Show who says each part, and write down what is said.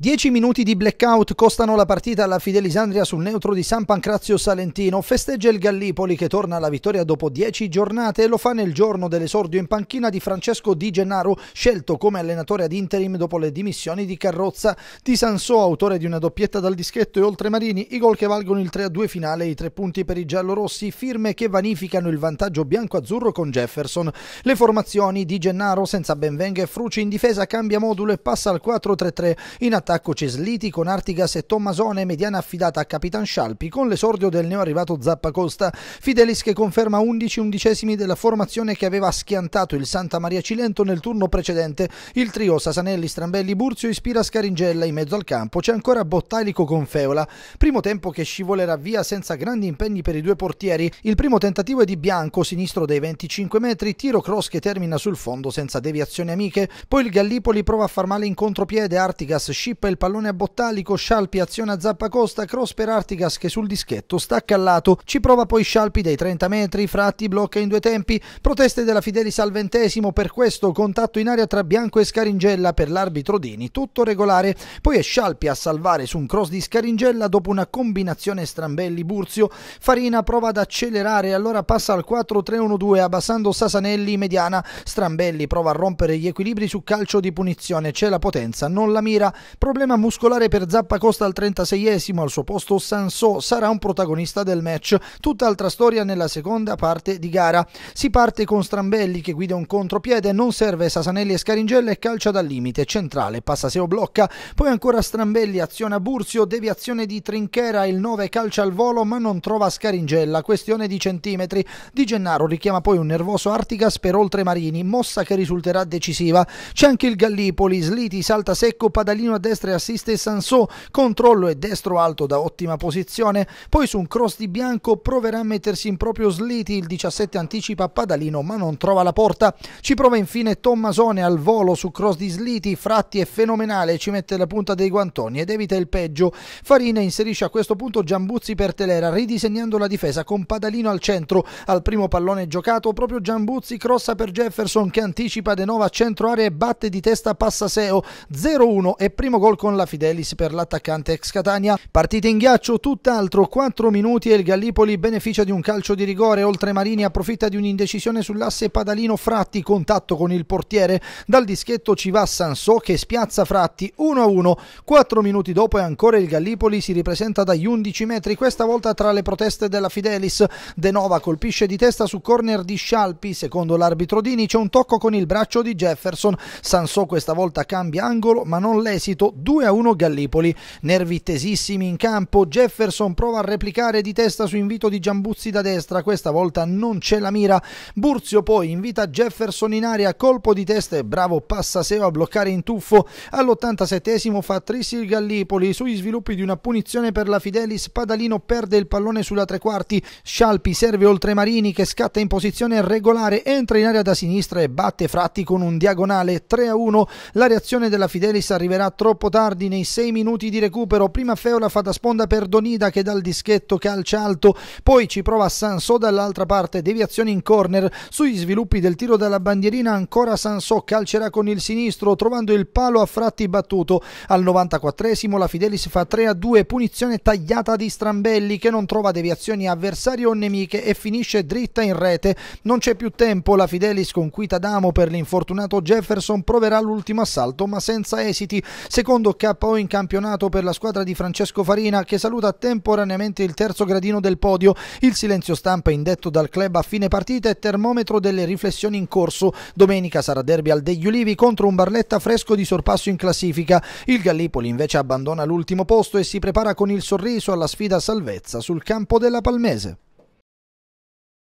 Speaker 1: 10 minuti di blackout costano la partita alla Fidelisandria sul neutro di San Pancrazio Salentino. Festeggia il Gallipoli che torna alla vittoria dopo 10 giornate e lo fa nel giorno dell'esordio in panchina di Francesco Di Gennaro, scelto come allenatore ad interim dopo le dimissioni di Carrozza. Di Sansò, autore di una doppietta dal dischetto e oltre Marini, i gol che valgono il 3-2 finale e i tre punti per i giallorossi, firme che vanificano il vantaggio bianco-azzurro con Jefferson. Le formazioni di Gennaro senza Benvenga e Fruci in difesa cambia modulo e passa al 4-3-3. In attacco attacco Cesliti con Artigas e Tommasone, mediana affidata a Capitan Scialpi con l'esordio del neo arrivato Zappacosta. Fidelis che conferma 11 undicesimi della formazione che aveva schiantato il Santa Maria Cilento nel turno precedente. Il trio Sasanelli, Strambelli, Burzio ispira Scaringella in mezzo al campo. C'è ancora Bottalico con Feola. Primo tempo che scivolerà via senza grandi impegni per i due portieri. Il primo tentativo è di Bianco, sinistro dei 25 metri, tiro cross che termina sul fondo senza deviazioni amiche. Poi il Gallipoli prova a far male in contropiede, Artigas Ship anticipa il pallone a Bottalico, Scialpi azione aziona Zappacosta, cross per Artigas che sul dischetto sta al ci prova poi Scialpi dai 30 metri, Fratti blocca in due tempi, proteste della Fidelis al ventesimo, per questo contatto in aria tra Bianco e Scaringella per l'arbitro Dini, tutto regolare, poi è Scialpi a salvare su un cross di Scaringella dopo una combinazione Strambelli-Burzio, Farina prova ad accelerare, allora passa al 4-3-1-2 abbassando Sasanelli mediana, Strambelli prova a rompere gli equilibri su calcio di punizione, c'è la potenza, non la mira, protesta problema muscolare per Zappa Costa al 36esimo, al suo posto Sansò sarà un protagonista del match. Tutt'altra storia nella seconda parte di gara. Si parte con Strambelli che guida un contropiede, non serve Sasanelli e Scaringella e calcia dal limite centrale, passa Seo blocca, poi ancora Strambelli aziona Burzio, deviazione di Trinchera, il 9 calcia al volo ma non trova Scaringella, questione di centimetri. Di Gennaro richiama poi un nervoso Artigas per oltremarini, mossa che risulterà decisiva. C'è anche il Gallipoli, Sliti salta secco, padalino a destra destra assiste Sansò, controllo e destro alto da ottima posizione, poi su un cross di Bianco proverà a mettersi in proprio Sliti, il 17 anticipa Padalino ma non trova la porta, ci prova infine Tommasone al volo su cross di Sliti, Fratti è fenomenale, ci mette la punta dei guantoni ed evita il peggio, Farina inserisce a questo punto Giambuzzi per Telera ridisegnando la difesa con Padalino al centro, al primo pallone giocato proprio Giambuzzi crossa per Jefferson che anticipa De Nova a centro area e batte di testa Passaseo 0-1 e primo gol con la Fidelis per l'attaccante ex Catania. Partita in ghiaccio, tutt'altro, 4 minuti e il Gallipoli beneficia di un calcio di rigore. Oltre Marini approfitta di un'indecisione sull'asse Padalino-Fratti, contatto con il portiere. Dal dischetto ci va Sansò che spiazza Fratti 1-1. 4 minuti dopo e ancora il Gallipoli si ripresenta dagli 11 metri, questa volta tra le proteste della Fidelis. De Nova colpisce di testa su corner di Scialpi, secondo l'arbitro Dini c'è un tocco con il braccio di Jefferson. Sansò questa volta cambia angolo ma non l'esito Porto, 2-1 Gallipoli. Nervi tesissimi in campo, Jefferson prova a replicare di testa su invito di Giambuzzi da destra, questa volta non c'è la mira. Burzio poi invita Jefferson in aria, colpo di testa e bravo Passaseo a bloccare in tuffo. All'87 fa Trissi il Gallipoli, sugli sviluppi di una punizione per la Fidelis, Padalino perde il pallone sulla tre quarti, Scialpi serve oltre Marini che scatta in posizione regolare, entra in area da sinistra e batte Fratti con un diagonale 3-1. La reazione della Fidelis arriverà troppo troppo tardi nei 6 minuti di recupero. Prima Feola fa da sponda per Donida che dal dischetto calcia alto, poi ci prova Sansò dall'altra parte, deviazione in corner. Sugli sviluppi del tiro dalla bandierina ancora Sansò calcerà con il sinistro trovando il palo a fratti battuto. Al 94esimo la Fidelis fa 3 a 2, punizione tagliata di Strambelli che non trova deviazioni avversarie o nemiche e finisce dritta in rete. Non c'è più tempo, la Fidelis con cui Tadamo per l'infortunato Jefferson proverà l'ultimo assalto ma senza esiti. Secondo secondo KO in campionato per la squadra di Francesco Farina che saluta temporaneamente il terzo gradino del podio. Il silenzio stampa indetto dal club a fine partita è termometro delle riflessioni in corso. Domenica sarà derby al degli Ulivi contro un Barletta fresco di sorpasso in classifica. Il Gallipoli invece abbandona l'ultimo posto e si prepara con il sorriso alla sfida salvezza sul campo della Palmese.